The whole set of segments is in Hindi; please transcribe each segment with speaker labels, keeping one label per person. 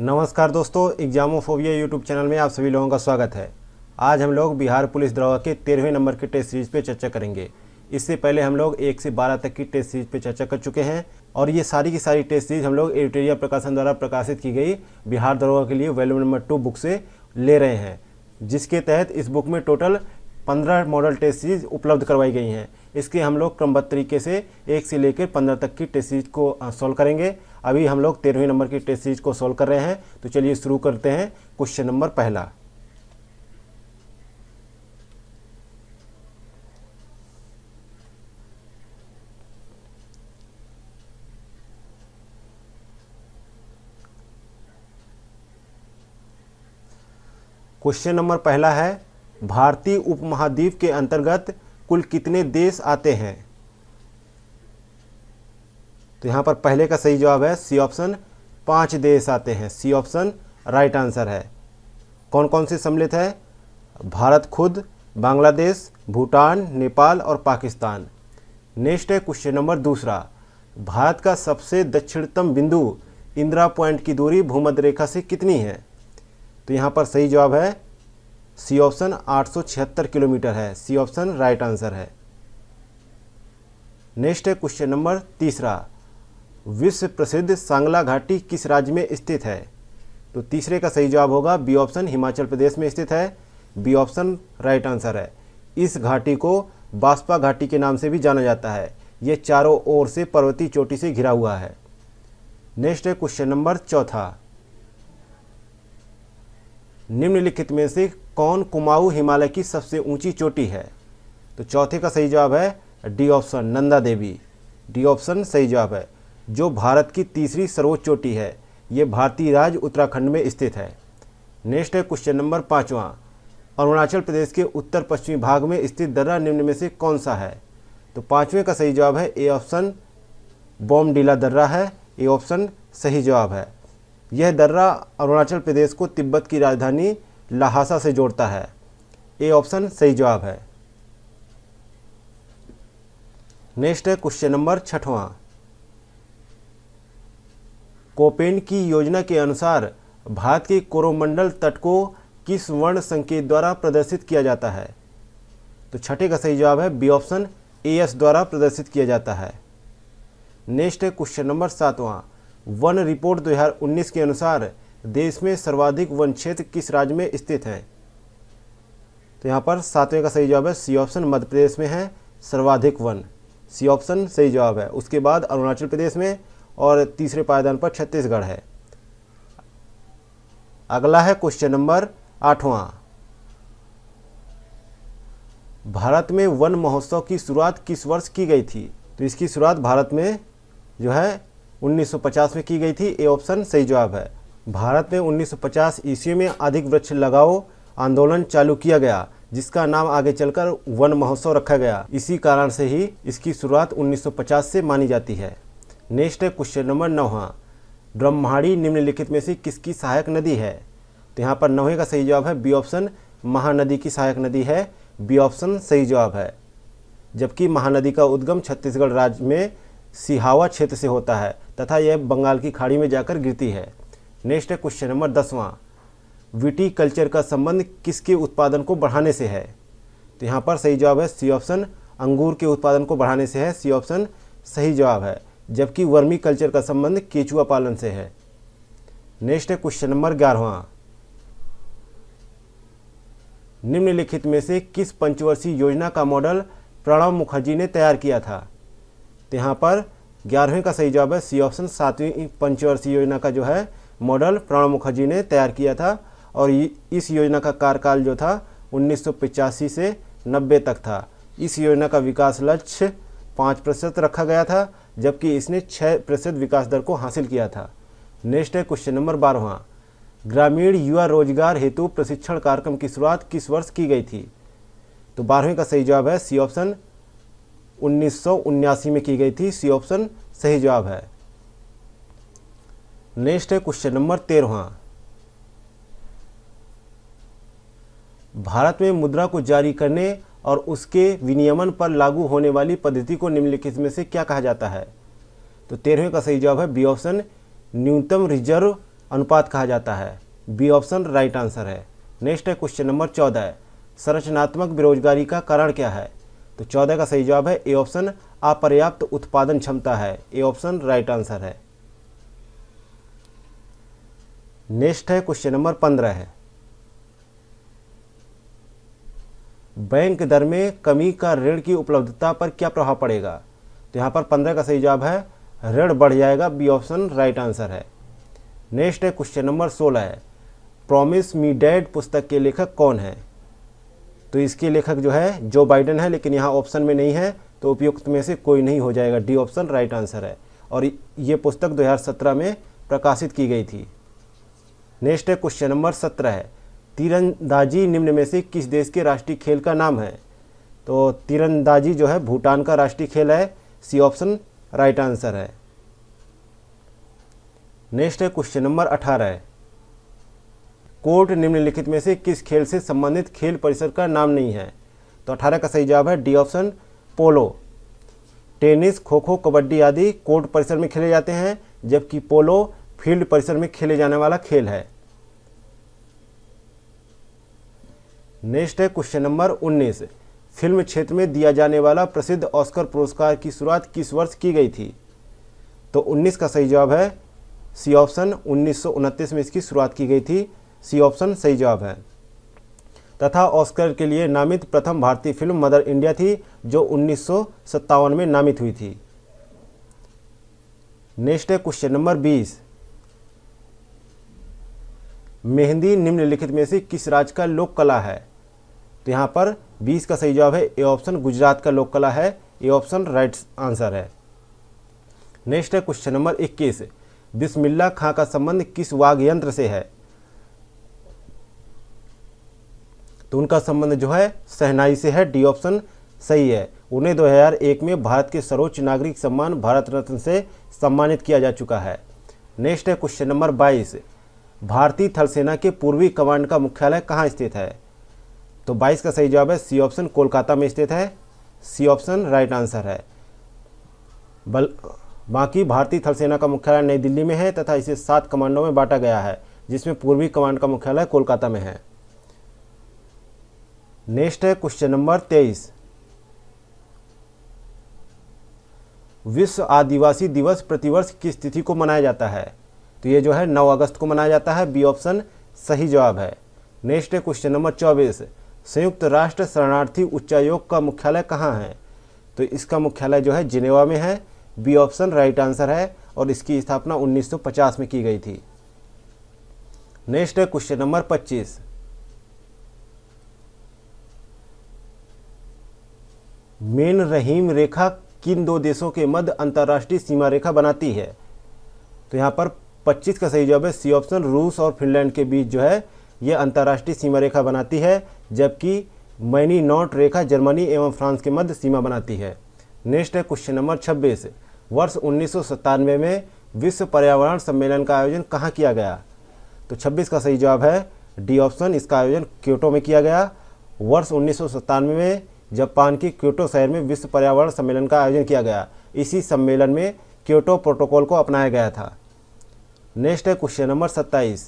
Speaker 1: नमस्कार दोस्तों एग्जामोफोबिया यूट्यूब चैनल में आप सभी लोगों का स्वागत है आज हम लोग बिहार पुलिस द्रोह के तेरहवें नंबर के टेस्ट सीरीज पर चर्चा करेंगे इससे पहले हम लोग एक से बारह तक की टेस्ट सीरीज पर चर्चा कर चुके हैं और ये सारी की सारी टेस्ट सीरीज हम लोग एडिटोरिया प्रकाशन द्वारा प्रकाशित की गई बिहार दरोगा के लिए वैल्यू नंबर टू बुक से ले रहे हैं जिसके तहत इस बुक में टोटल पंद्रह मॉडल टेस्ट सीरीज उपलब्ध करवाई गई हैं इसके हम लोग क्रमबद्ध तरीके से एक से लेकर पंद्रह तक की टेस्ट सीरीज को सॉल्व करेंगे अभी हम लोग तेरहवीं नंबर की टेस्ट सीरीज को सॉल्व कर रहे हैं तो चलिए शुरू करते हैं क्वेश्चन नंबर पहला क्वेश्चन नंबर पहला है भारतीय उपमहाद्वीप के अंतर्गत कुल कितने देश आते हैं तो यहाँ पर पहले का सही जवाब है सी ऑप्शन पांच देश आते हैं सी ऑप्शन राइट आंसर है कौन कौन से सम्मिलित है भारत खुद बांग्लादेश भूटान नेपाल और पाकिस्तान नेक्स्ट है क्वेश्चन नंबर दूसरा भारत का सबसे दक्षिणतम बिंदु इंदिरा पॉइंट की दूरी भूमध्य रेखा से कितनी है तो यहाँ पर सही जवाब है सी ऑप्शन 876 किलोमीटर है सी ऑप्शन राइट आंसर है नेक्स्ट है क्वेश्चन नंबर तीसरा विश्व प्रसिद्ध सांगला घाटी किस राज्य में स्थित है तो तीसरे का सही जवाब होगा बी ऑप्शन हिमाचल प्रदेश में स्थित है बी ऑप्शन राइट आंसर है इस घाटी को बासपा घाटी के नाम से भी जाना जाता है ये चारों ओर से पर्वतीय चोटी से घिरा हुआ है नेक्स्ट है क्वेश्चन नंबर चौथा निम्नलिखित में से कौन कुमाऊ हिमालय की सबसे ऊंची चोटी है तो चौथे का सही जवाब है D option Nanda Devi D option सही जवाब है जो भारत की तीसरी सर्वोच्च चोटी है ये भारतीय राज्य उत्तराखंड में स्थित है नेक्स्ट है क्वेश्चन नंबर पाँचवा अरुणाचल प्रदेश के उत्तर पश्चिमी भाग में स्थित दर्रा निम्न में से कौन सा है तो पाँचवें का सही जवाब है ए ऑप्शन बॉमडीला दर्रा है ए ऑप्शन सही जवाब है यह दर्रा अरुणाचल प्रदेश को तिब्बत की राजधानी लहासा से जोड़ता है ए ऑप्शन सही जवाब है नेक्स्ट है क्वेश्चन नंबर छठवां कोपेन की योजना के अनुसार भारत के कोरोमंडल तट को किस वर्ण संकेत द्वारा प्रदर्शित किया जाता है तो छठे का सही जवाब है बी ऑप्शन ए एस द्वारा प्रदर्शित किया जाता है नेक्स्ट है क्वेश्चन नंबर सातवां वन रिपोर्ट 2019 के अनुसार देश में सर्वाधिक वन क्षेत्र किस राज्य में स्थित है तो यहाँ पर सातवें का सही जवाब है सी ऑप्शन मध्य प्रदेश में है सर्वाधिक वन सी ऑप्शन सही जवाब है उसके बाद अरुणाचल प्रदेश में और तीसरे पायदान पर छत्तीसगढ़ है अगला है क्वेश्चन नंबर आठवां भारत में वन महोत्सव की शुरुआत किस वर्ष की गई थी तो इसकी शुरुआत भारत में जो है 1950 में की गई थी ए ऑप्शन सही जवाब है भारत में 1950 ईस्वी में अधिक वृक्ष लगाओ आंदोलन चालू किया गया जिसका नाम आगे चलकर वन महोत्सव रखा गया इसी कारण से ही इसकी शुरुआत 1950 से मानी जाती है नेक्स्ट है क्वेश्चन नंबर नौवा हाँ। ब्रह्माणी निम्नलिखित में से किसकी सहायक नदी है तो यहाँ पर नौवे का सही जवाब है बी ऑप्शन महानदी की सहायक नदी है बी ऑप्शन सही जवाब है जबकि महानदी का उद्गम छत्तीसगढ़ राज्य में सिहावा क्षेत्र से होता है तथा यह बंगाल की खाड़ी में जाकर गिरती है नेक्स्ट है क्वेश्चन नंबर दसवां विटी कल्चर का संबंध किसके उत्पादन को बढ़ाने से है तो यहाँ पर सही जवाब है सी ऑप्शन अंगूर के उत्पादन को बढ़ाने से है सी ऑप्शन सही जवाब है जबकि वर्मी कल्चर का संबंध केचुआ पालन से है नेक्स्ट है क्वेश्चन नंबर ग्यारहवा निम्नलिखित में से किस पंचवर्षीय योजना का मॉडल प्रणब मुखर्जी ने तैयार किया था तो यहाँ पर ग्यारहवीं का सही जवाब है सी ऑप्शन सातवीं पंचवर्षीय योजना का जो है मॉडल प्रणब मुखर्जी ने तैयार किया था और इस योजना का कार्यकाल जो था उन्नीस से नब्बे तक था इस योजना का विकास लक्ष्य पाँच प्रतिशत रखा गया था जबकि इसने छः प्रतिशत विकास दर को हासिल किया था नेक्स्ट है क्वेश्चन नंबर बारहवा ग्रामीण युवा रोजगार हेतु प्रशिक्षण कार्यक्रम की शुरुआत किस वर्ष की गई थी तो बारहवें का सही जवाब है सी ऑप्शन उन्नीस में की गई थी सी ऑप्शन सही जवाब है नेक्स्ट है क्वेश्चन नंबर तेरहवा भारत में मुद्रा को जारी करने और उसके विनियमन पर लागू होने वाली पद्धति को निम्नलिखित में से क्या कहा जाता है तो तेरहवें का सही जवाब है बी ऑप्शन न्यूनतम रिजर्व अनुपात कहा जाता है बी ऑप्शन राइट आंसर है नेक्स्ट है क्वेश्चन नंबर चौदह संरचनात्मक बेरोजगारी का कारण क्या है तो चौदह का सही जवाब है ए ऑप्शन अपर्याप्त उत्पादन क्षमता है ए ऑप्शन राइट आंसर है नेक्स्ट है क्वेश्चन नंबर पंद्रह है बैंक दर में कमी का ऋण की उपलब्धता पर क्या प्रभाव पड़ेगा तो यहाँ पर पंद्रह का सही जवाब है ऋण बढ़ जाएगा बी ऑप्शन राइट आंसर है नेक्स्ट है क्वेश्चन नंबर सोलह है प्रॉमिस मी डैड पुस्तक के लेखक कौन है तो इसके लेखक जो है जो बाइडन है लेकिन यहाँ ऑप्शन में नहीं है तो उपयुक्त में से कोई नहीं हो जाएगा डी ऑप्शन राइट आंसर है और ये पुस्तक 2017 में प्रकाशित की गई थी नेक्स्ट है क्वेश्चन नंबर सत्रह है तीरंदाजी निम्न में से किस देश के राष्ट्रीय खेल का नाम है तो तीरंदाजी जो है भूटान का राष्ट्रीय खेल है सी ऑप्शन राइट आंसर है नेक्स्ट है क्वेश्चन नंबर अठारह कोर्ट निम्नलिखित में से किस खेल से संबंधित खेल परिसर का नाम नहीं है तो अठारह का सही जवाब है डी ऑप्शन पोलो टेनिस खो खो कबड्डी आदि कोर्ट परिसर में खेले जाते हैं जबकि पोलो फील्ड परिसर में खेले जाने वाला खेल है नेक्स्ट है क्वेश्चन नंबर उन्नीस फिल्म क्षेत्र में दिया जाने वाला प्रसिद्ध ऑस्कर पुरस्कार की शुरुआत किस वर्ष की गई थी तो 19 का सही जवाब है सी ऑप्शन उन्नीस में इसकी शुरुआत की गई थी सी ऑप्शन सही जवाब है तथा ऑस्कर के लिए नामित प्रथम भारतीय फिल्म मदर इंडिया थी जो उन्नीस में नामित हुई थी नेक्स्ट है क्वेश्चन नंबर बीस मेहंदी निम्नलिखित में से किस राज्य का लोक कला है तो यहाँ पर 20 का सही जवाब है ए ऑप्शन गुजरात का लोक कला है ए ऑप्शन राइट आंसर है नेक्स्ट है क्वेश्चन नंबर 21 बिस्मिल्ला खां का संबंध किस वाग यंत्र से है तो उनका संबंध जो है सहनाई से है डी ऑप्शन सही है उन्हें 2001 में भारत के सर्वोच्च नागरिक सम्मान भारत रत्न से सम्मानित किया जा चुका है नेक्स्ट है क्वेश्चन नंबर 22 भारतीय थल सेना के पूर्वी कमांड का मुख्यालय कहाँ स्थित है तो 22 का सही जवाब है सी ऑप्शन कोलकाता में स्थित है सी ऑप्शन राइट आंसर है बल बाकी भारतीय थल सेना का मुख्यालय नई दिल्ली में है तथा इसे सात कमांडों में बांटा गया है जिसमें पूर्वी कमांड का मुख्यालय कोलकाता में है नेक्स्ट है क्वेश्चन नंबर तेईस विश्व आदिवासी दिवस प्रतिवर्ष किस तिथि को मनाया जाता है तो ये जो है नौ अगस्त को मनाया जाता है बी ऑप्शन सही जवाब है नेक्स्ट है क्वेश्चन नंबर चौबीस संयुक्त राष्ट्र शरणार्थी उच्चायोग का मुख्यालय कहाँ है तो इसका मुख्यालय जो है जिनेवा में है बी ऑप्शन राइट आंसर है और इसकी स्थापना 1950 में की गई थी नेक्स्ट है क्वेश्चन नंबर 25 मेन रहीम रेखा किन दो देशों के मध्य अंतर्राष्ट्रीय सीमा रेखा बनाती है तो यहाँ पर 25 का सही जवाब है सी ऑप्शन रूस और फिनलैंड के बीच जो है ये अंतर्राष्ट्रीय सीमा रेखा बनाती है जबकि मैनी नॉट रेखा जर्मनी एवं फ्रांस के मध्य सीमा बनाती है नेक्स्ट है क्वेश्चन नंबर 26 वर्ष उन्नीस में विश्व पर्यावरण सम्मेलन का आयोजन कहाँ किया गया तो छब्बीस का सही जवाब है डी ऑप्शन इसका आयोजन क्योटो में किया गया वर्ष उन्नीस में जापान के क्योटो शहर में विश्व पर्यावरण सम्मेलन का आयोजन किया गया इसी सम्मेलन में क्योटो प्रोटोकॉल को अपनाया गया था नेक्स्ट है क्वेश्चन नंबर सत्ताईस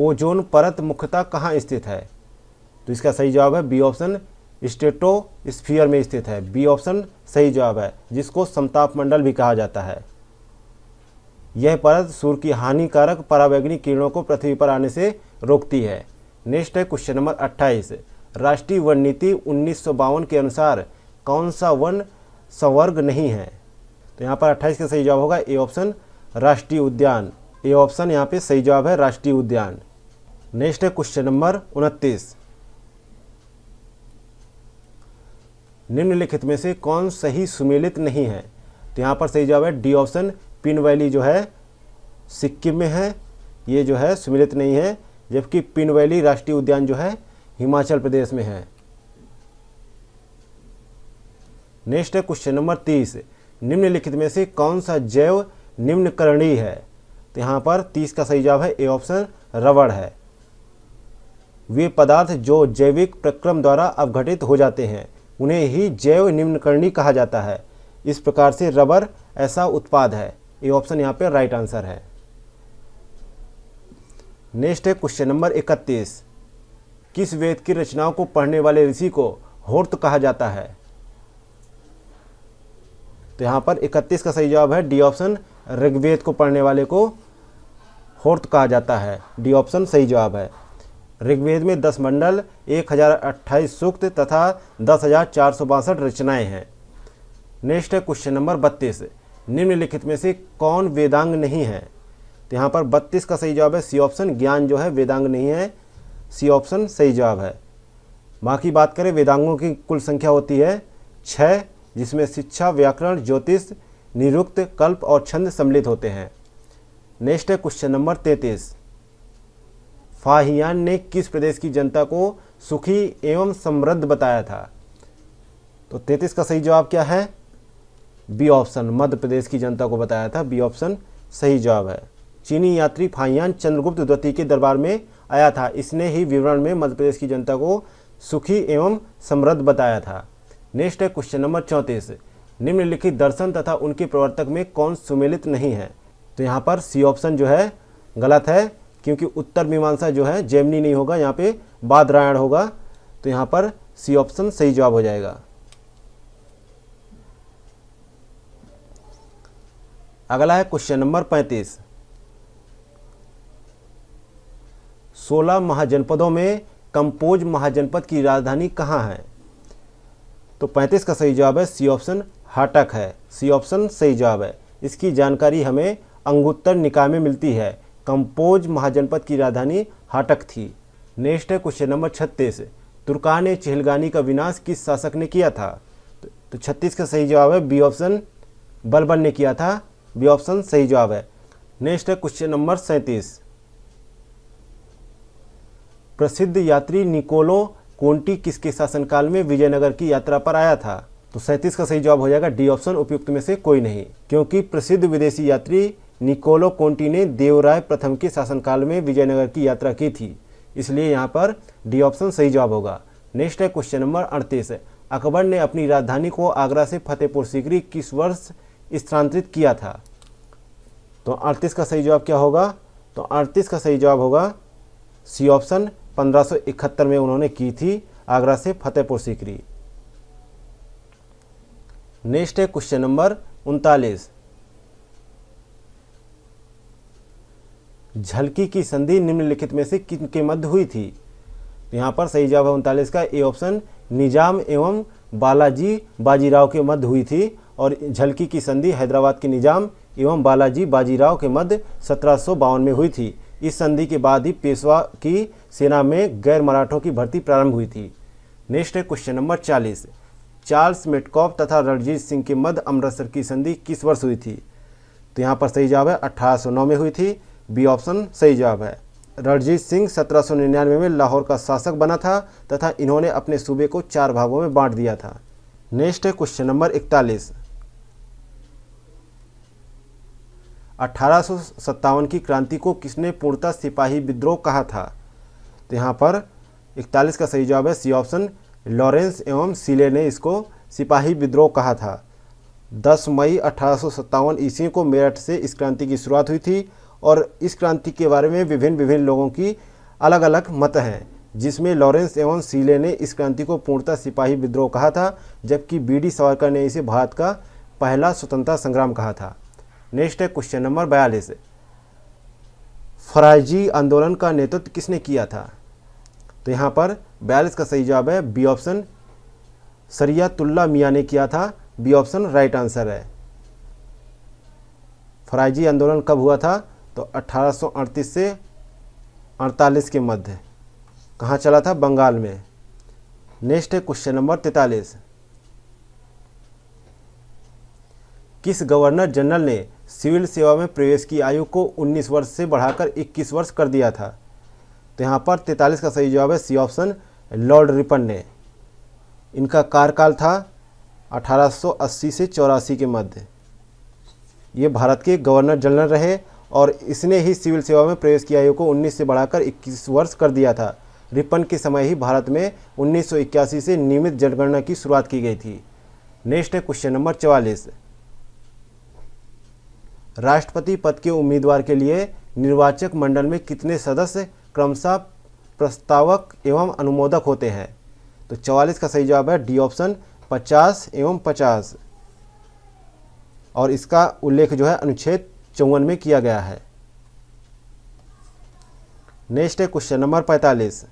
Speaker 1: ओजोन परत मुख्यतः कहाँ स्थित है तो इसका सही जवाब है बी ऑप्शन स्टेटोस्फीयर में स्थित है बी ऑप्शन सही जवाब है जिसको समताप मंडल भी कहा जाता है यह परत सूर्य की हानिकारक परावैग्निक किरणों को पृथ्वी पर आने से रोकती है नेक्स्ट है क्वेश्चन नंबर 28 राष्ट्रीय वन नीति उन्नीस के अनुसार कौन सा वन संवर्ग नहीं है तो यहाँ पर अट्ठाईस का सही जवाब होगा ए ऑप्शन राष्ट्रीय उद्यान ए ऑप्शन यहाँ पे सही जवाब है राष्ट्रीय उद्यान नेक्स्ट है क्वेश्चन नंबर उनतीस निम्नलिखित में से कौन सही सुमेलित नहीं है तो यहाँ पर सही जवाब है डी ऑप्शन पिन वैली जो है सिक्किम में है ये जो है सुमेलित नहीं है जबकि पिन वैली राष्ट्रीय उद्यान जो है हिमाचल प्रदेश में है नेक्स्ट है क्वेश्चन नंबर तीस निम्नलिखित में से कौन सा जैव निम्नकरणीय है तो यहाँ पर तीस का सही जवाब है ए ऑप्शन रबड़ है वे पदार्थ जो जैविक प्रक्रम द्वारा अवघटित हो जाते हैं उन्हें ही जैव निम्नकरणी कहा जाता है इस प्रकार से रबर ऐसा उत्पाद है ये ऑप्शन यहाँ पे राइट आंसर है नेक्स्ट है क्वेश्चन नंबर इकतीस किस वेद की रचनाओं को पढ़ने वाले ऋषि को होर्त कहा जाता है तो यहाँ पर इकतीस का सही जवाब है डी ऑप्शन ऋग्वेद को पढ़ने वाले को होर्त कहा जाता है डी ऑप्शन सही जवाब है ऋग्वेद में दस मंडल एक हजार अट्ठाईस सूक्त तथा दस हजार चार सौ बासठ रचनाएँ हैं नेक्स्ट है क्वेश्चन नंबर बत्तीस निम्नलिखित में से कौन वेदांग नहीं है तो यहाँ पर बत्तीस का सही जवाब है सी ऑप्शन ज्ञान जो है वेदांग नहीं है सी ऑप्शन सही जवाब है बाकी बात करें वेदांगों की कुल संख्या होती है छः जिसमें शिक्षा व्याकरण ज्योतिष निरुक्त कल्प और छंद सम्मिलित होते हैं नेक्स्ट है क्वेश्चन नंबर तैतीस फाहियान ने किस प्रदेश की जनता को सुखी एवं समृद्ध बताया था तो तैतीस का सही जवाब क्या है बी ऑप्शन मध्य प्रदेश की जनता को बताया था बी ऑप्शन सही जवाब है चीनी यात्री फाहियान चंद्रगुप्त द्वितीय के दरबार में आया था इसने ही विवरण में मध्य प्रदेश की जनता को सुखी एवं समृद्ध बताया था नेक्स्ट है क्वेश्चन नंबर चौंतीस निम्नलिखित दर्शन तथा उनके प्रवर्तक में कौन सुमेलित नहीं है तो यहाँ पर सी ऑप्शन जो है गलत है क्योंकि उत्तर मीमांसा जो है जेमनी नहीं होगा यहाँ पे बादरायण होगा तो यहाँ पर सी ऑप्शन सही जवाब हो जाएगा अगला है क्वेश्चन नंबर पैंतीस सोलह महाजनपदों में कंपोज महाजनपद की राजधानी कहाँ है तो 35 का सही जवाब है सी ऑप्शन हाटक है सी ऑप्शन सही जवाब है इसकी जानकारी हमें अंगुत्तर निकाय में मिलती है कंपोज महाजनपद की राजधानी हाटक थी नेक्स्ट है क्वेश्चन नंबर छत्तीस तुर्का ने चहलगानी का विनाश किस शासक ने किया था तो, तो छत्तीस का सही जवाब है बी ऑप्शन बलबन ने किया था बी ऑप्शन सही जवाब है नेक्स्ट है क्वेश्चन नंबर सैंतीस प्रसिद्ध यात्री निकोलो कोंटी किसके शासनकाल में विजयनगर की यात्रा पर आया था तो सैंतीस का सही जवाब हो जाएगा डी ऑप्शन उपयुक्त में से कोई नहीं क्योंकि प्रसिद्ध विदेशी यात्री निकोलो कोंटी ने देवराय प्रथम के शासनकाल में विजयनगर की यात्रा की थी इसलिए यहाँ पर डी ऑप्शन सही जवाब होगा नेक्स्ट है क्वेश्चन नंबर अड़तीस अकबर ने अपनी राजधानी को आगरा से फतेहपुर सीकरी किस वर्ष स्थानांतरित किया था तो अड़तीस का सही जवाब क्या होगा तो अड़तीस का सही जवाब होगा सी ऑप्शन 1571 में उन्होंने की थी आगरा से फतेहपुर सीकरी नेक्स्ट है क्वेश्चन नंबर उनतालीस झलकी की संधि निम्नलिखित में से किन के मध्य हुई थी तो यहाँ पर सही जवाब है उनतालीस का ए ऑप्शन निजाम एवं बालाजी बाजीराव के मध्य हुई थी और झलकी की संधि हैदराबाद के निजाम एवं बालाजी बाजीराव के मध्य सत्रह में हुई थी इस संधि के बाद ही पेशवा की सेना में गैर मराठों की भर्ती प्रारंभ हुई थी नेक्स्ट है क्वेश्चन नंबर चालीस चार्ल्स मेटकॉप तथा रणजीत सिंह के मध्य अमृतसर की संधि किस वर्ष हुई थी तो यहाँ पर सही जवाब है अठारह में हुई थी बी ऑप्शन सही जवाब है रणजीत सिंह 1799 में लाहौर का शासक बना था तथा इन्होंने अपने सूबे को चार भागों में बांट दिया था नेक्स्ट है क्वेश्चन नंबर इकतालीस अठारह की क्रांति को किसने पूर्णतः सिपाही विद्रोह कहा था तो यहाँ पर इकतालीस का सही जवाब है सी ऑप्शन लॉरेंस एवं सिले ने इसको सिपाही विद्रोह कहा था 10 मई अठारह ईस्वी को मेरठ से इस क्रांति की शुरुआत हुई थी और इस क्रांति के बारे में विभिन्न विभिन्न लोगों की अलग अलग मत हैं जिसमें लॉरेंस एवं सीले ने इस क्रांति को पूर्णतः सिपाही विद्रोह कहा था जबकि बी डी सावरकर ने इसे भारत का पहला स्वतंत्रता संग्राम कहा था नेक्स्ट है क्वेश्चन नंबर बयालीस फराइजी आंदोलन का नेतृत्व किसने किया था तो यहाँ पर बयालीस का सही जवाब है बी ऑप्शन सरियातुल्ला मियाँ ने किया था बी ऑप्शन राइट आंसर है फराइजी आंदोलन कब हुआ था तो 1838 से 48 के मध्य कहाँ चला था बंगाल में नेक्स्ट है क्वेश्चन नंबर तैतालीस किस गवर्नर जनरल ने सिविल सेवा में प्रवेश की आयु को 19 वर्ष से बढ़ाकर 21 वर्ष कर दिया था तो यहाँ पर तैंतालीस का सही जवाब है सी ऑप्शन लॉर्ड रिपन ने इनका कार्यकाल था 1880 से चौरासी के मध्य ये भारत के गवर्नर जनरल रहे और इसने ही सिविल सेवा में प्रवेश की आयु को 19 से बढ़ाकर 21 वर्ष कर दिया था रिपन के समय ही भारत में 1981 से नियमित जनगणना की शुरुआत की गई थी नेक्स्ट है क्वेश्चन नंबर चवालीस राष्ट्रपति पद के उम्मीदवार के लिए निर्वाचक मंडल में कितने सदस्य क्रमशः प्रस्तावक एवं अनुमोदक होते हैं तो चवालीस का सही जवाब है डी ऑप्शन पचास एवं पचास और इसका उल्लेख जो है अनुच्छेद चौवन में किया गया है नेक्स्ट है क्वेश्चन नंबर पैंतालीस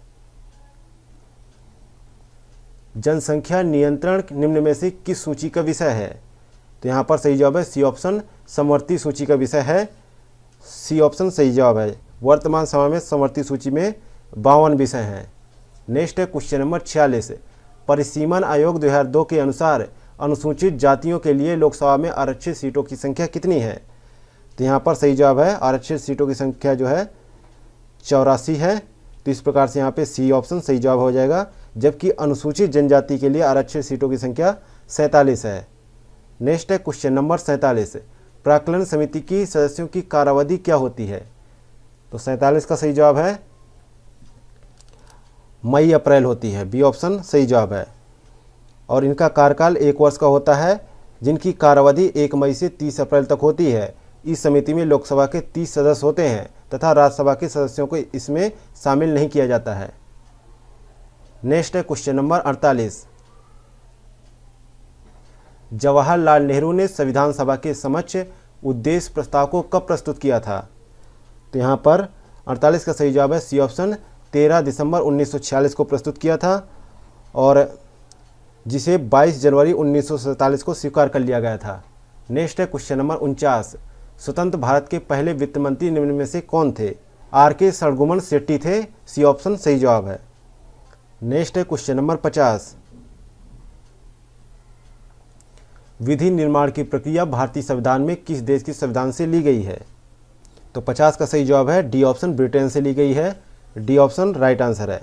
Speaker 1: जनसंख्या नियंत्रण निम्न में से किस सूची का विषय है तो यहां पर सही जवाब है सी ऑप्शन समवर्ती सूची का विषय है सी ऑप्शन सही जवाब है वर्तमान समय में समवर्ती सूची में बावन विषय हैं नेक्स्ट है क्वेश्चन नंबर छियालीस परिसीमन आयोग 2002 के अनुसार अनुसूचित जातियों के लिए लोकसभा में आरक्षित सीटों की संख्या कितनी है तो यहाँ पर सही जवाब है आरक्षित सीटों की संख्या जो है चौरासी है तो इस प्रकार से यहाँ पे सी ऑप्शन सही जवाब हो जाएगा जबकि अनुसूचित जनजाति के लिए आरक्षित सीटों की संख्या सैंतालीस है नेक्स्ट है क्वेश्चन नंबर सैंतालीस प्राकलन समिति की सदस्यों की कारावधि क्या होती है तो सैंतालीस का सही जवाब है मई अप्रैल होती है बी ऑप्शन सही जवाब है और इनका कार्यकाल एक वर्ष का होता है जिनकी कार्यावधि एक मई से तीस अप्रैल तक होती है इस समिति में लोकसभा के तीस सदस्य होते हैं तथा राज्यसभा के सदस्यों को इसमें शामिल नहीं किया जाता है नेक्स्ट है क्वेश्चन नंबर अड़तालीस जवाहरलाल नेहरू ने संविधान सभा के समक्ष उद्देश्य प्रस्ताव को कब प्रस्तुत किया था तो यहाँ पर 48 का सही जवाब है सी ऑप्शन 13 दिसंबर 1946 को प्रस्तुत किया था और जिसे 22 जनवरी उन्नीस को स्वीकार कर लिया गया था नेक्स्ट है क्वेश्चन नंबर उनचास स्वतंत्र भारत के पहले वित्त मंत्री निम्न में से कौन थे आर के सड़गुमन सेट्टी थे सी ऑप्शन सही जवाब है नेक्स्ट है क्वेश्चन नंबर पचास विधि निर्माण की प्रक्रिया भारतीय संविधान में किस देश के संविधान से ली गई है तो 50 का सही जवाब है डी ऑप्शन ब्रिटेन से ली गई है डी ऑप्शन राइट आंसर है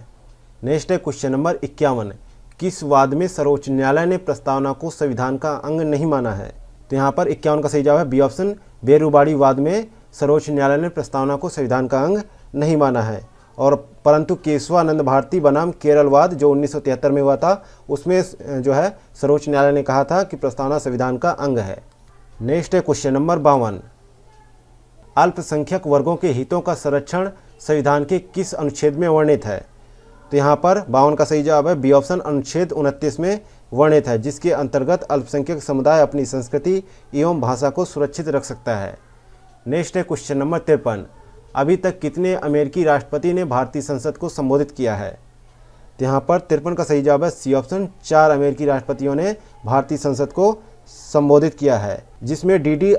Speaker 1: नेक्स्ट है क्वेश्चन नंबर इक्यावन किस वाद में सर्वोच्च न्यायालय ने प्रस्तावना को संविधान का अंग नहीं माना है तो यहाँ पर इक्यावन का सही जवाब है बी ऑप्शन बेरुबाड़ी वाद में सर्वोच्च न्यायालय ने प्रस्तावना को संविधान का अंग नहीं माना है और परंतु केशवानंद भारती बनाम केरलवाद जो उन्नीस में हुआ था उसमें जो है सर्वोच्च न्यायालय ने कहा था कि प्रस्तावना संविधान का अंग है नेक्स्ट है क्वेश्चन नंबर बावन अल्पसंख्यक वर्गों के हितों का संरक्षण संविधान के किस अनुच्छेद में वर्णित है तो यहाँ पर बावन का सही जवाब है बी ऑप्शन अनुच्छेद उनतीस में वर्णित है जिसके अंतर्गत अल्पसंख्यक समुदाय अपनी संस्कृति एवं भाषा को सुरक्षित रख सकता है नेक्स्ट है क्वेश्चन नंबर तिरपन अभी तक कितने अमेरिकी राष्ट्रपति ने भारतीय संसद को संबोधित किया है तो यहाँ पर तिरपन का सही जवाब है सी ऑप्शन चार अमेरिकी राष्ट्रपतियों ने भारतीय संसद को संबोधित किया है जिसमें डी डी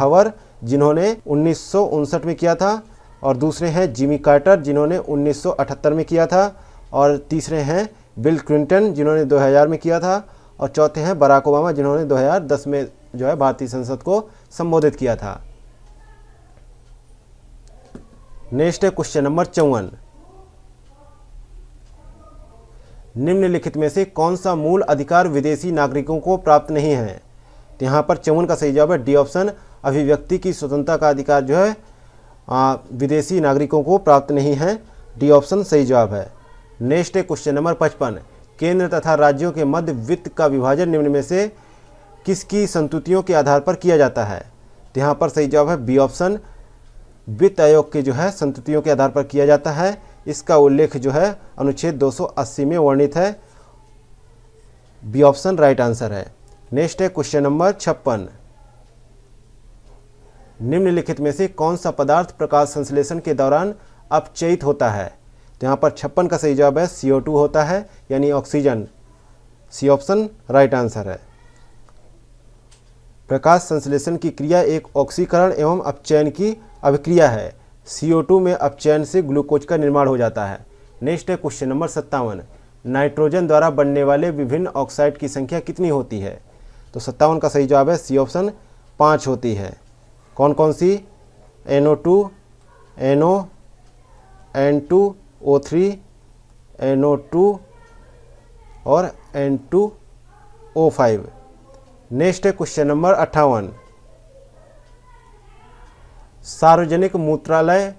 Speaker 1: हावर जिन्होंने उन्नीस में किया था और दूसरे हैं जिमी कार्टर जिन्होंने 1978 में किया था और तीसरे हैं बिल क्लिंटन जिन्होंने 2000 में किया था और चौथे हैं बराक ओबामा जिन्होंने 2010 में जो है भारतीय संसद को संबोधित किया था नेक्स्ट है क्वेश्चन नंबर चौवन निम्नलिखित में से कौन सा मूल अधिकार विदेशी नागरिकों को प्राप्त नहीं है तो यहाँ पर चौवन का सही जवाब है डी ऑप्शन अभिव्यक्ति की स्वतंत्रता का अधिकार जो है आ, विदेशी नागरिकों को प्राप्त नहीं है डी ऑप्शन सही जवाब है नेक्स्ट है क्वेश्चन नंबर पचपन केंद्र तथा राज्यों के मध्य वित्त का विभाजन निम्न में से किसकी संतुतियों के आधार पर किया जाता है तो यहाँ पर सही जवाब है बी ऑप्शन वित्त आयोग के जो है संतुतियों के आधार पर किया जाता है इसका उल्लेख जो है अनुच्छेद 280 में वर्णित है बी ऑप्शन राइट आंसर है नेक्स्ट है क्वेश्चन नंबर छप्पन निम्नलिखित में से कौन सा पदार्थ प्रकाश संश्लेषण के दौरान अपचयित होता है तो यहाँ पर छप्पन का सही जवाब है सी होता है यानी oxygen C option right answer है प्रकाश संश्लेषण की क्रिया एक ऑक्सीकरण एवं अपचयन की अभिक्रिया है CO2 में अपचयन से ग्लूकोज का निर्माण हो जाता है नेक्स्ट है क्वेश्चन नंबर सत्तावन नाइट्रोजन द्वारा बनने वाले विभिन्न ऑक्साइड की संख्या कितनी होती है तो सत्तावन का सही जवाब है सी ऑप्शन पाँच होती है कौन कौन सी N O two N O N two O three N O two और N two O five next है क्वेश्चन नंबर अट्ठावन सार्वजनिक मूत्रालय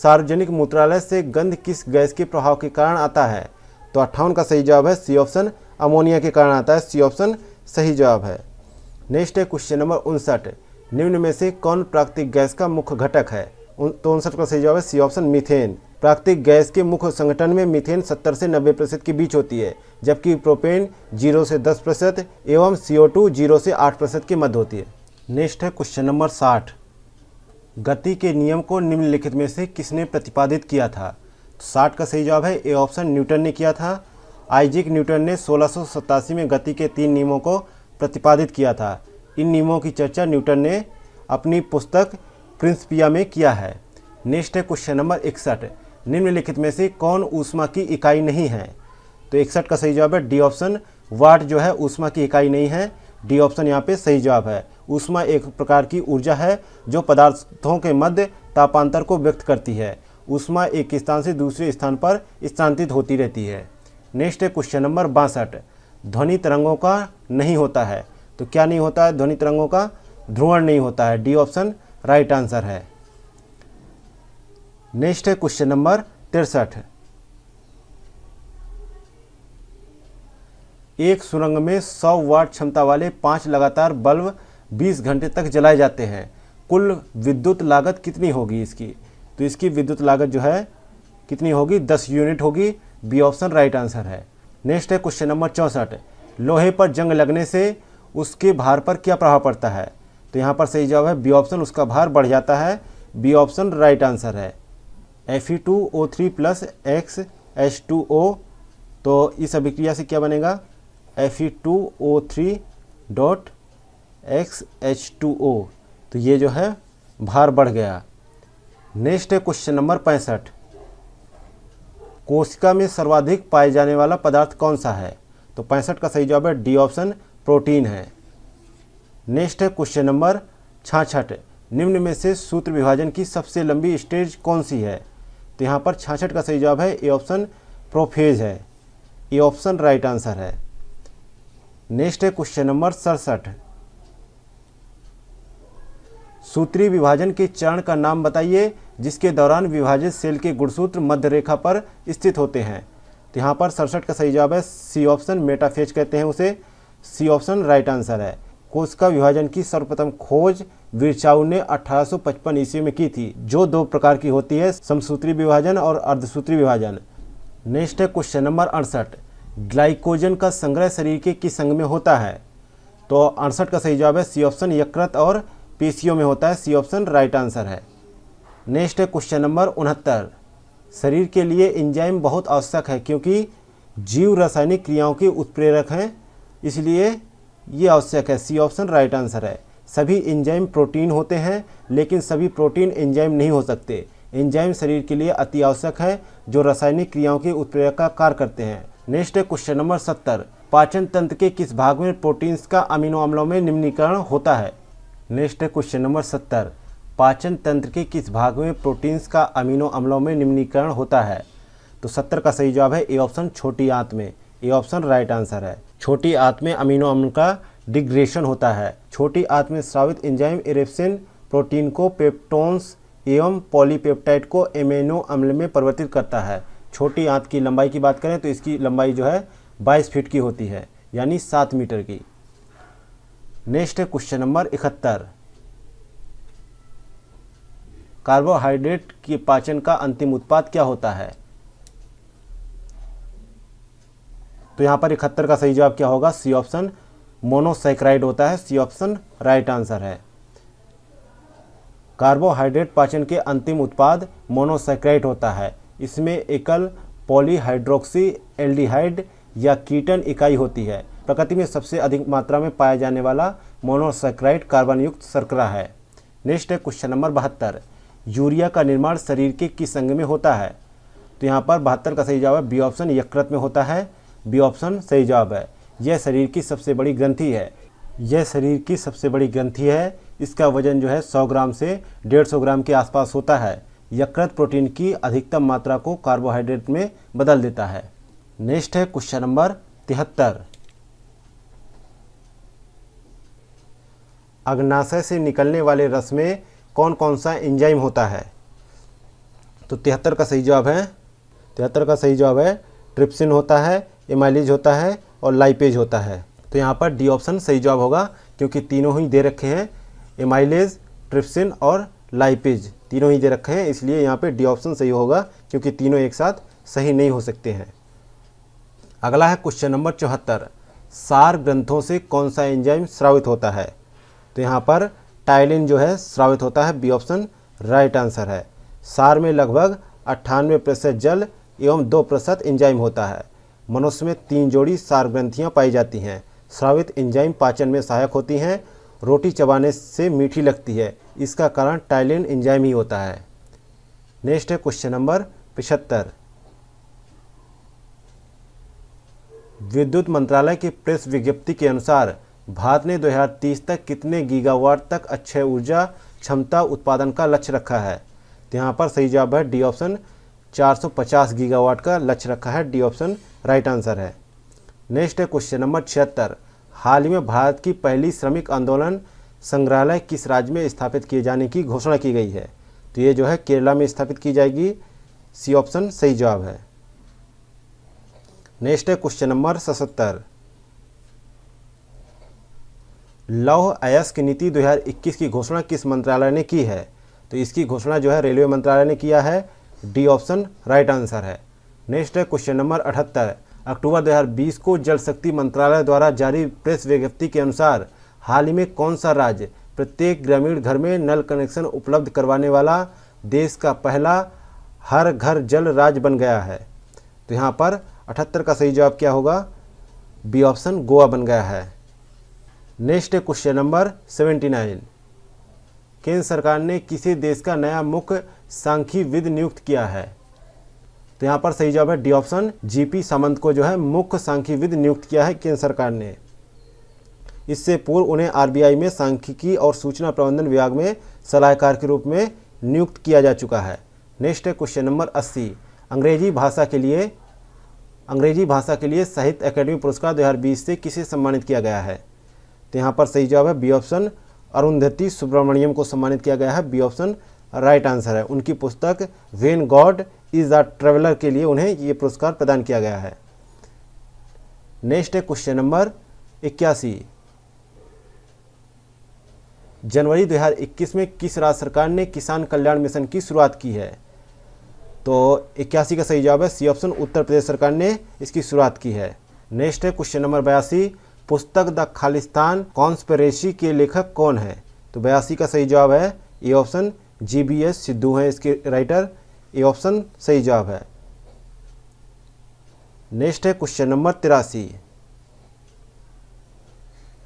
Speaker 1: सार्वजनिक मूत्रालय से गंध किस गैस के प्रभाव के कारण आता है तो अट्ठावन का सही जवाब है सी ऑप्शन अमोनिया के कारण आता है सी ऑप्शन सही जवाब है नेक्स्ट है क्वेश्चन नंबर उनसठ निम्न में से कौन प्राकृतिक गैस का मुख्य घटक है तो उनसठ का सही जवाब है सी ऑप्शन मीथेन प्राकृतिक गैस के मुख्य संगठन में मीथेन 70 से 90 प्रतिशत के बीच होती है जबकि प्रोपेन 0 से 10 प्रतिशत एवं सी ओ टू जीरो से 8 प्रतिशत के मध्य होती है नेक्स्ट है क्वेश्चन नंबर 60 गति के नियम को निम्नलिखित में से किसने प्रतिपादित किया था तो साठ का सही जवाब है ए ऑप्शन न्यूटन ने किया था आइजिक न्यूटन ने सोलह में गति के तीन नियमों को प्रतिपादित किया था इन नियमों की चर्चा न्यूटन ने अपनी पुस्तक प्रिंसपिया में किया है नेक्स्ट है क्वेश्चन नंबर इकसठ निम्नलिखित में से कौन ऊष्मा की इकाई नहीं है तो इकसठ का सही जवाब है डी ऑप्शन वाट जो है ऊष्मा की इकाई नहीं है डी ऑप्शन यहाँ पे सही जवाब है ऊष्मा एक प्रकार की ऊर्जा है जो पदार्थों के मध्य तापांतर को व्यक्त करती है ऊष्मा एक स्थान से दूसरे स्थान पर स्थानांतरित होती रहती है नेक्स्ट है क्वेश्चन नंबर बासठ ध्वनि तरंगों का नहीं होता है तो क्या नहीं होता है ध्वनि तरंगों का ध्रुवण नहीं होता है डी ऑप्शन राइट आंसर है नेक्स्ट है क्वेश्चन नंबर तिरसठ एक सुरंग में 100 वाट क्षमता वाले पांच लगातार बल्ब 20 घंटे तक जलाए जाते हैं कुल विद्युत लागत कितनी होगी इसकी तो इसकी विद्युत लागत जो है कितनी होगी 10 यूनिट होगी बी ऑप्शन राइट आंसर है नेक्स्ट है क्वेश्चन नंबर चौंसठ लोहे पर जंग लगने से उसके भार पर क्या प्रभाव पड़ता है तो यहाँ पर सही जवाब है बी ऑप्शन उसका भार बढ़ जाता है बी ऑप्शन राइट आंसर है F E two O three plus X H two O तो इस अभिक्रिया से क्या बनेगा F E two O three dot X H two O तो ये जो है भार बढ़ गया नेक्स्ट है क्वेश्चन नंबर पैंसठ कोशिका में सर्वाधिक पाए जाने वाला पदार्थ कौन सा है तो पैंसठ का सही जवाब है डी ऑप्शन प्रोटीन है नेक्स्ट है क्वेश्चन नंबर छाछठ निम्न में से सूत्र विभाजन की सबसे लंबी स्टेज कौन सी है तो यहाँ पर छाछठ का सही जवाब है ए ऑप्शन प्रोफेज है ये ऑप्शन राइट आंसर है नेक्स्ट है क्वेश्चन नंबर सड़सठ सूत्री विभाजन के चरण का नाम बताइए जिसके दौरान विभाजित सेल के गुणसूत्र मध्य रेखा पर स्थित होते हैं तो यहाँ पर सड़सठ का सही जवाब है सी ऑप्शन मेटाफेज कहते हैं उसे सी ऑप्शन राइट आंसर है कोशिका विभाजन की सर्वप्रथम खोज वीरचाऊ ने 1855 ईस्वी में की थी जो दो प्रकार की होती है समसूत्री विभाजन और अर्धसूत्री विभाजन नेक्स्ट है क्वेश्चन नंबर अड़सठ ग्लाइकोजन का संग्रह शरीर के किस अंग में होता है तो अड़सठ का सही जवाब है सी ऑप्शन यकृत और पीसीओ में होता है सी ऑप्शन राइट आंसर है नेक्स्ट है क्वेश्चन नंबर उनहत्तर शरीर के लिए इंजाइम बहुत आवश्यक है क्योंकि जीव रासायनिक क्रियाओं के उत्प्रेरक हैं इसलिए ये आवश्यक है सी ऑप्शन राइट आंसर है सभी एंजाइम प्रोटीन होते हैं लेकिन सभी प्रोटीन एंजाइम नहीं हो सकते एंजाइम शरीर के लिए अति आवश्यक है जो रासायनिक क्रियाओं के उत्प्रेरक का कार्य करते हैं नेक्स्ट है क्वेश्चन नंबर सत्तर पाचन तंत्र के किस भाग में प्रोटीन्स का अमीनो अम्लों में निम्नीकरण होता है नेक्स्ट है क्वेश्चन नंबर सत्तर पाचन तंत्र के किस भाग में प्रोटीन्स का अमीनो अम्लों में निम्नीकरण होता है तो सत्तर का सही जवाब है ए ऑप्शन छोटी आंत में ए ऑप्शन राइट आंसर है छोटी आंत में अमीनो अम्ल का डिग्रेशन होता है छोटी आंत में स्रावित एंजाइम एरेप्सिन प्रोटीन को पेप्टोन्स एवं पॉलीपेप्टाइड को एमिनो अम्ल में परिवर्तित करता है छोटी आंत की लंबाई की बात करें तो इसकी लंबाई जो है 22 फीट की होती है यानी 7 मीटर की नेक्स्ट है क्वेश्चन नंबर इकहत्तर कार्बोहाइड्रेट के पाचन का अंतिम उत्पाद क्या होता है तो यहाँ पर इकहत्तर का सही जवाब क्या होगा सी ऑप्शन मोनोसाइक्राइड होता है सी ऑप्शन राइट आंसर है कार्बोहाइड्रेट पाचन के अंतिम उत्पाद मोनोसाइक्राइड होता है इसमें एकल पॉलीहाइड्रोक्सी एल्डिहाइड या कीटन इकाई होती है प्रकृति में सबसे अधिक मात्रा में पाया जाने वाला मोनोसाइक्राइड कार्बनयुक्त सर्करा है नेक्स्ट है क्वेश्चन नंबर बहत्तर यूरिया का निर्माण शरीर के किस अंग में होता है तो यहाँ पर बहत्तर का सही जवाब बी ऑप्शन यकृत में होता है बी ऑप्शन सही जवाब है यह शरीर की सबसे बड़ी ग्रंथि है यह शरीर की सबसे बड़ी ग्रंथि है इसका वजन जो है 100 ग्राम से 150 ग्राम के आसपास होता है यकृत प्रोटीन की अधिकतम मात्रा को कार्बोहाइड्रेट में बदल देता है नेक्स्ट है क्वेश्चन नंबर तिहत्तर अग्नाशय से निकलने वाले रस में कौन कौन सा एंजाइम होता है तो तिहत्तर का सही जवाब है तिहत्तर का सही जवाब है ट्रिप्सिन होता है एमाइलेज होता है और लाइपेज होता है तो यहाँ पर डी ऑप्शन सही जवाब होगा क्योंकि तीनों ही दे रखे हैं एमाइलेज ट्रिप्सिन और लाइपेज तीनों ही दे रखे हैं इसलिए यहाँ पे डी ऑप्शन सही होगा क्योंकि तीनों एक साथ सही नहीं हो सकते हैं अगला है क्वेश्चन नंबर चौहत्तर सार ग्रंथों से कौन सा एंजाइम श्रावित होता है तो यहाँ पर टाइलिन जो है श्रावित होता है बी ऑप्शन राइट आंसर है सार में लगभग अट्ठानवे प्रतिशत जल एवं दो प्रतिशत एंजाइम होता है मनुष्य में तीन जोड़ी सार ग्रंथियाँ पाई जाती हैं स्रावित एंजाइम पाचन में सहायक होती हैं रोटी चबाने से मीठी लगती है इसका कारण टाइलिन एंजाइम ही होता है नेक्स्ट है क्वेश्चन नंबर पिछहत्तर विद्युत मंत्रालय की प्रेस विज्ञप्ति के अनुसार भारत ने 2030 तक कितने गीगावाट तक अच्छे ऊर्जा क्षमता उत्पादन का लक्ष्य रखा है तो यहाँ पर सही जवाब है डी ऑप्शन 450 गीगावाट का लक्ष्य रखा है डी ऑप्शन राइट आंसर है नेक्स्ट है क्वेश्चन नंबर छिहत्तर हाल ही में भारत की पहली श्रमिक आंदोलन संग्रहालय किस राज्य में स्थापित किए जाने की घोषणा की गई है तो ये जो है केरला में स्थापित की जाएगी सी ऑप्शन सही जवाब है नेक्स्ट है क्वेश्चन नंबर सतहत्तर लौह अयस्क नीति 2021 की घोषणा किस मंत्रालय ने की है तो इसकी घोषणा जो है रेलवे मंत्रालय ने किया है डी ऑप्शन राइट आंसर है नेक्स्ट है क्वेश्चन नंबर अठहत्तर अक्टूबर 2020 को जल शक्ति मंत्रालय द्वारा जारी प्रेस विज्ञप्ति के अनुसार हाल ही में कौन सा राज्य प्रत्येक ग्रामीण घर में नल कनेक्शन उपलब्ध करवाने वाला देश का पहला हर घर जल राज्य बन गया है तो यहाँ पर अठहत्तर का सही जवाब क्या होगा बी ऑप्शन गोवा बन गया है next question number seventy nine केंद्र सरकार ने किसी देश का नया मुख्य सांख्यविद नियुक्त किया है तो यहाँ पर सही जवाब है डी ऑप्शन जीपी सामंत को जो है मुख्य सांख्यविद नियुक्त किया है केंद्र सरकार ने इससे पूर्व उन्हें आरबीआई में सांख्यिकी और सूचना प्रबंधन विभाग में सलाहकार के रूप में नियुक्त किया जा चुका है नेक्स्ट है क्वेश्चन नंबर अस्सी अंग्रेजी भाषा के लिए अंग्रेजी भाषा के लिए साहित्य अकेडमी पुरस्कार दो से किसे सम्मानित किया गया है तो यहाँ पर सही जवाब है बी ऑप्शन अरुंधति सुब्रमण्यम को सम्मानित किया गया है बी ऑप्शन राइट आंसर है उनकी पुस्तक when god is the traveller के लिए उन्हें ये पुरस्कार प्रदान किया गया है नेक्स्ट है क्वेश्चन नंबर इक्यासी जनवरी 2021 में किस राज्य सरकार ने किसान कल्याण मिशन की शुरुआत की है तो इक्यासी का सही जवाब है सी ऑप्शन उत्तर प्रदेश सरकार ने इसकी शुरुआत की है नेक्स्ट है क्वेश्चन नंबर बयासी पुस्तक द खालिस्तान कॉन्स्परेसी के लेखक कौन है तो बयासी का सही जवाब है A option G B S Sidhu हैं इसके राइटर ये ऑप्शन सही जवाब है नेक्स्ट है क्वेश्चन नंबर तिरासी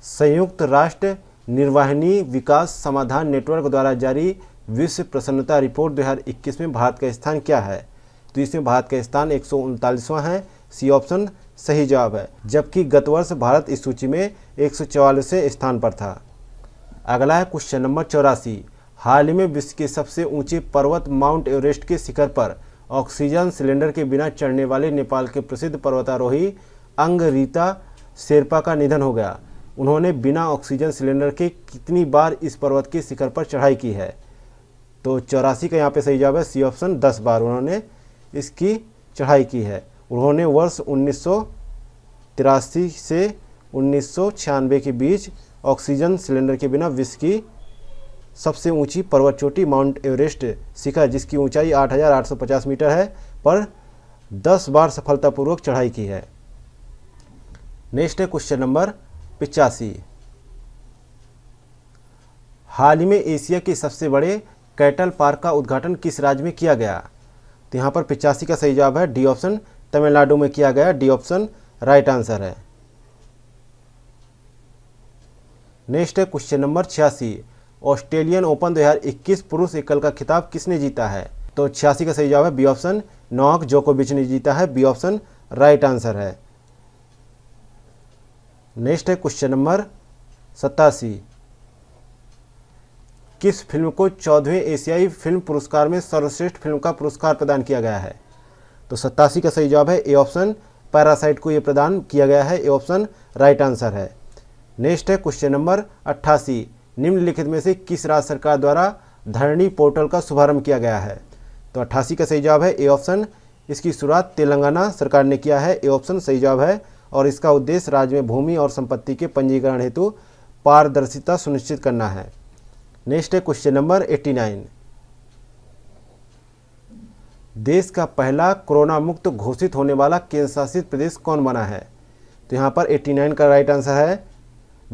Speaker 1: संयुक्त राष्ट्र निर्वाहिनी विकास समाधान नेटवर्क द्वारा जारी विश्व प्रसन्नता रिपोर्ट 2021 में भारत का स्थान क्या है तो इसमें भारत का स्थान एक है सी ऑप्शन सही जवाब है जबकि गत वर्ष भारत इस सूची में एक स्थान पर था अगला है क्वेश्चन नंबर चौरासी हाल ही में विश्व के सबसे ऊंचे पर्वत माउंट एवरेस्ट के शिखर पर ऑक्सीजन सिलेंडर के बिना चढ़ने वाले नेपाल के प्रसिद्ध पर्वतारोही अंग रीता शेरपा का निधन हो गया उन्होंने बिना ऑक्सीजन सिलेंडर के कितनी बार इस पर्वत के शिखर पर चढ़ाई की है तो चौरासी का यहाँ पे सही जवाब है सी ऑप्शन दस बार उन्होंने इसकी चढ़ाई की है उन्होंने वर्ष उन्नीस से उन्नीस के बीच ऑक्सीजन सिलेंडर के बिना विश्व की सबसे ऊंची पर्वत चोटी माउंट एवरेस्ट शिखर जिसकी ऊंचाई 8,850 मीटर है पर 10 बार सफलतापूर्वक चढ़ाई की है नेक्स्ट है क्वेश्चन नंबर पिचासी हाल ही में एशिया के सबसे बड़े कैटल पार्क का उद्घाटन किस राज्य में किया गया तो यहाँ पर पिचासी का सही जवाब है डी ऑप्शन तमिलनाडु में किया गया डी ऑप्शन राइट आंसर है नेक्स्ट है क्वेश्चन नंबर छियासी ऑस्ट्रेलियन ओपन 2021 पुरुष एकल का खिताब किसने जीता है तो छियासी का सही जवाब है बी ऑप्शन नॉक जोकोविच ने जीता है बी ऑप्शन राइट आंसर है नेक्स्ट है क्वेश्चन नंबर सतासी किस फिल्म को चौदहवें एशियाई फिल्म पुरस्कार में सर्वश्रेष्ठ फिल्म का पुरस्कार प्रदान किया गया है तो सत्तासी का सही जवाब है ए ऑप्शन पैरासाइट को यह प्रदान किया गया है ए ऑप्शन राइट आंसर है नेक्स्ट है क्वेश्चन नंबर अट्ठासी निम्नलिखित में से किस राज्य सरकार द्वारा धरणी पोर्टल का शुभारंभ किया गया है तो अट्ठासी का सही जवाब है ए ऑप्शन इसकी शुरुआत तेलंगाना सरकार ने किया है ए ऑप्शन सही जवाब है और इसका उद्देश्य राज्य में भूमि और संपत्ति के पंजीकरण हेतु पारदर्शिता सुनिश्चित करना है नेक्स्ट है क्वेश्चन नंबर 89 देश का पहला कोरोना मुक्त घोषित होने वाला केंद्र शासित प्रदेश कौन बना है तो यहाँ पर 89 का राइट आंसर है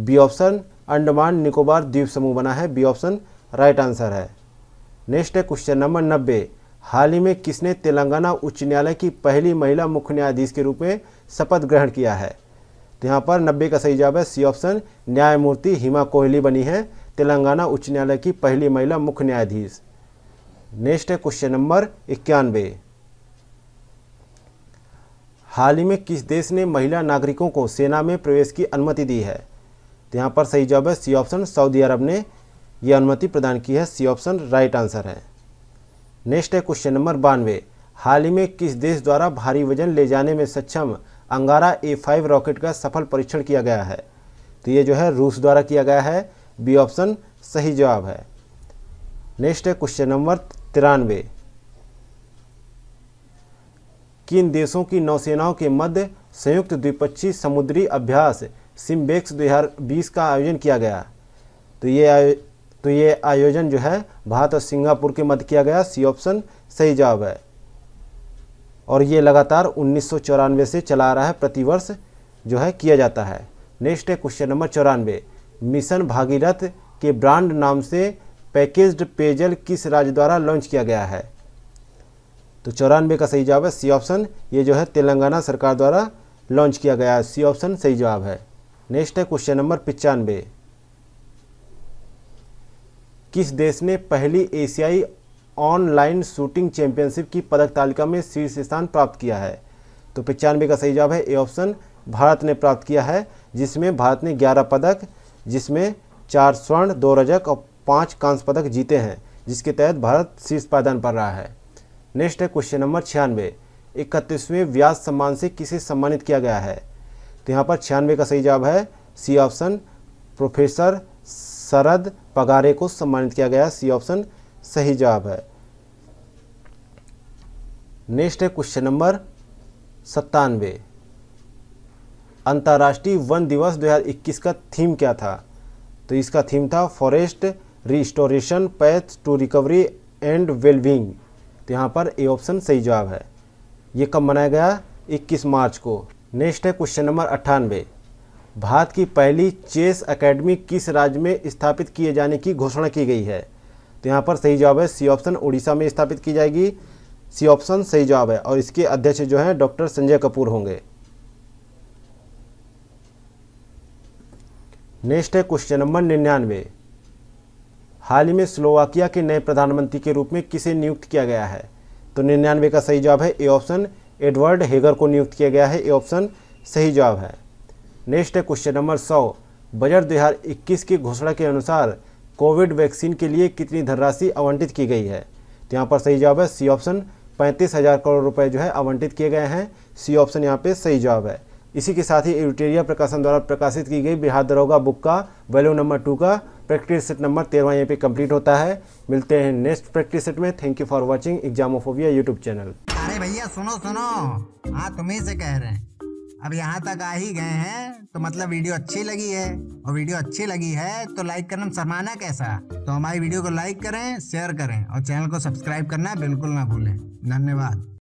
Speaker 1: बी ऑप्शन अंडमान निकोबार द्वीप समूह बना है बी ऑप्शन राइट आंसर है नेक्स्ट है क्वेश्चन नंबर नब्बे हाल ही में किसने तेलंगाना उच्च न्यायालय की पहली महिला मुख्य न्यायाधीश के रूप में शपथ ग्रहण किया है तो यहाँ पर नब्बे का सही जवाब है सी ऑप्शन न्यायमूर्ति हिमा कोहली बनी है तेलंगाना उच्च न्यायालय की पहली महिला मुख्य न्यायाधीश नेक्स्ट है क्वेश्चन नंबर इक्यानवे हाल ही में किस देश ने महिला नागरिकों को सेना में प्रवेश की अनुमति दी है तो यहाँ पर सही जवाब है सी ऑप्शन सऊदी अरब ने यह अनुमति प्रदान की है सी ऑप्शन राइट आंसर है नेक्स्ट है क्वेश्चन नंबर बानवे हाल ही में किस देश द्वारा भारी वजन ले जाने में सक्षम अंगारा ए फाइव रॉकेट का सफल परीक्षण किया गया है तो ये जो है रूस द्वारा किया गया है बी ऑप्शन सही जवाब है नेक्स्ट है क्वेश्चन नंबर तिरानवे किन देशों की नौसेनाओं के मध्य संयुक्त द्विपक्षीय समुद्री अभ्यास सिम्बेक्स 2020 का आयोजन किया गया तो ये तो ये आयोजन जो है भारत और सिंगापुर के मध्य किया गया सी ऑप्शन सही जवाब है और ये लगातार उन्नीस से चला आ रहा है प्रतिवर्ष जो है किया जाता है नेक्स्ट है क्वेश्चन नंबर चौरानवे मिशन भागीरथ के ब्रांड नाम से पैकेज्ड पेयजल किस राज्य द्वारा लॉन्च किया गया है तो चौरानवे का सही जवाब है सी ऑप्शन ये जो है तेलंगाना सरकार द्वारा लॉन्च किया गया है सी ऑप्शन सही जवाब है नेक्स्ट है क्वेश्चन नंबर पिचानवे किस देश ने पहली एशियाई ऑनलाइन शूटिंग चैंपियनशिप की पदक तालिका में शीर्ष स्थान प्राप्त किया है तो पचानवे का सही जवाब है ए ऑप्शन भारत ने प्राप्त किया है जिसमें भारत ने ग्यारह पदक जिसमें चार स्वर्ण दो रजक और पाँच कांस्य पदक जीते हैं जिसके तहत भारत शीर्ष पायदान पर रहा है नेक्स्ट है क्वेश्चन नंबर छियानवे इकतीसवें व्यास सम्मान से किसे सम्मानित किया गया है तो यहाँ पर छियानवे का सही जवाब है C option professor Sharad Pagare को सम्मानित किया गया सी ऑप्शन सही जवाब है नेक्स्ट है क्वेश्चन नंबर सत्तानवे अंतर्राष्ट्रीय वन दिवस 2021 का थीम क्या था तो इसका थीम था forest restoration path to recovery and wellbeing तो यहाँ पर ए ऑप्शन सही जवाब है ये कब मनाया गया 21 मार्च को नेक्स्ट है क्वेश्चन नंबर अट्ठानवे भारत की पहली चेस एकेडमी किस राज्य में स्थापित किए जाने की घोषणा की गई है तो यहाँ पर सही जवाब है सी ऑप्शन उड़ीसा में स्थापित की जाएगी सी ऑप्शन सही जवाब है और इसके अध्यक्ष जो हैं डॉक्टर संजय कपूर होंगे नेक्स्ट है क्वेश्चन नंबर निन्यानवे हाल ही में स्लोवाकिया के नए प्रधानमंत्री के रूप में किसे नियुक्त किया गया है तो निन्यानवे का सही जवाब है ए ऑप्शन एडवर्ड हेगर को नियुक्त किया गया है ये ऑप्शन सही जवाब है नेक्स्ट है क्वेश्चन नंबर सौ बजट दो की घोषणा के अनुसार कोविड वैक्सीन के लिए कितनी धनराशि आवंटित की गई है तो यहाँ पर सही जवाब है सी ऑप्शन पैंतीस हज़ार करोड़ रुपए जो है आवंटित किए गए हैं सी ऑप्शन यहाँ पे सही जवाब है इसी के साथ ही एरिटेरिया प्रकाशन द्वारा प्रकाशित की गई बिहार दरोगा बुक का वैल्यू नंबर टू का प्रैक्टिस सेट नंबर तेरहवा यहाँ पे कंप्लीट होता है मिलते हैं नेक्स्ट प्रैक्टिस सेट में thank you for watching Examophobia YouTube channel अरे भैया सुनो सुनो हाँ तुम्हें से कह रहे हैं अब यहाँ तक आ ही गए हैं तो मतलब वीडियो अच्छी लगी है और वीडियो अच्छी लगी है तो लाइक करना शर्माना कैसा तो हमारी वीडियो को लाइक करें शेयर करें और चैनल को सब्सक्राइब करना बिल्कुल ना भूलें धन्यवाद